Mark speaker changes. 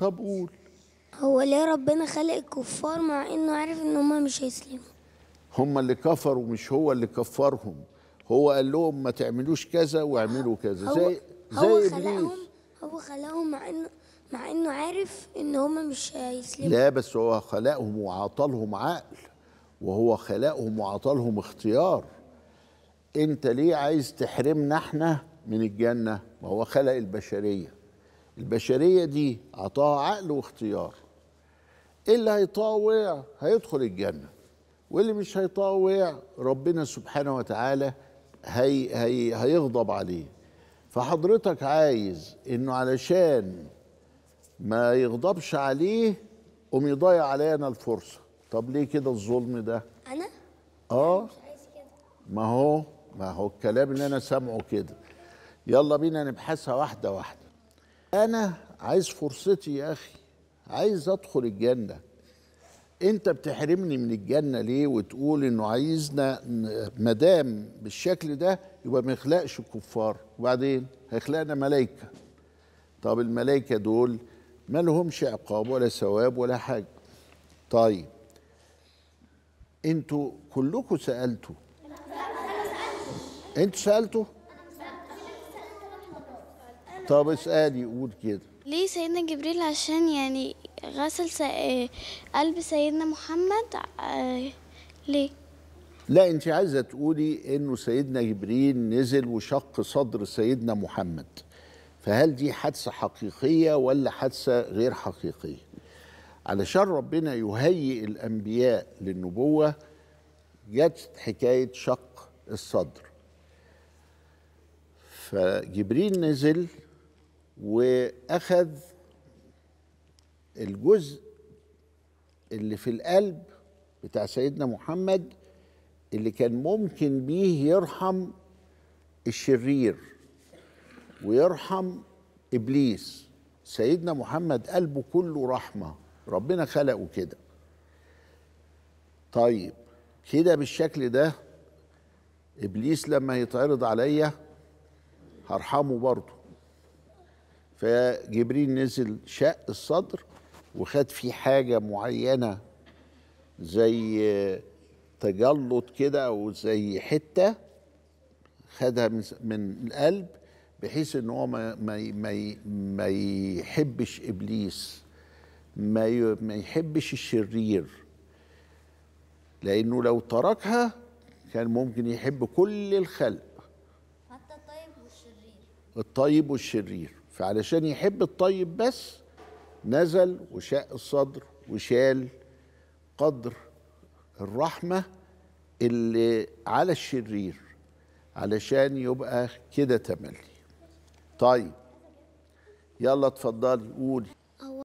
Speaker 1: طب قول هو ليه ربنا خلق الكفار مع انه عارف ان هم مش هيسلموا هم اللي كفروا مش هو اللي كفرهم هو قال لهم ما تعملوش كذا واعملوا كذا زي زي هو زي خلقهم هو خلقهم مع انه مع انه عارف ان هم مش هيسلموا لا بس هو خلقهم وعطلهم عقل وهو خلقهم وعطلهم اختيار انت ليه عايز تحرمنا احنا من الجنه ما هو خلق البشريه البشرية دي عطاها عقل واختيار إيه اللي هيطاوع هيدخل الجنة واللي مش هيطاوع ربنا سبحانه وتعالى هي هي هيغضب عليه فحضرتك عايز انه علشان ما يغضبش عليه قوم يضيع علينا الفرصه طب ليه كده الظلم ده انا اه مش عايز كده ما هو ما هو الكلام اللي انا سامعه كده يلا بينا نبحثها واحده واحده انا عايز فرصتي يا اخي عايز ادخل الجنه انت بتحرمني من الجنه ليه وتقول انه عايزنا مدام بالشكل ده يبقى ما يخلقش الكفار وبعدين هيخلقنا ملائكه طب الملائكه دول ما لهمش عقاب ولا ثواب ولا حاجه طيب انتوا كلكم سالتوا انتوا سالتوا طب اسألي قول كده ليه سيدنا جبريل عشان يعني غسل آه، قلب سيدنا محمد آه، ليه؟ لا انت عايزه تقولي انه سيدنا جبريل نزل وشق صدر سيدنا محمد فهل دي حادثه حقيقيه ولا حادثه غير حقيقيه علشان ربنا يهيئ الانبياء للنبوه جت حكايه شق الصدر فجبريل نزل واخذ الجزء اللي في القلب بتاع سيدنا محمد اللي كان ممكن بيه يرحم الشرير ويرحم ابليس سيدنا محمد قلبه كله رحمه ربنا خلقه كده طيب كده بالشكل ده ابليس لما يتعرض عليا هرحمه برضه فجبريل نزل شق الصدر وخد فيه حاجه معينه زي تجلط كده او زي حته خدها من القلب بحيث ان هو ما ما ما, ما يحبش ابليس ما ما يحبش الشرير لانه لو تركها كان ممكن يحب كل الخلق حتى الطيب والشرير الطيب والشرير فعلشان يحب الطيب بس نزل وشق الصدر وشال قدر الرحمة اللي على الشرير علشان يبقى كده تملي طيب يلا اتفضلي قولي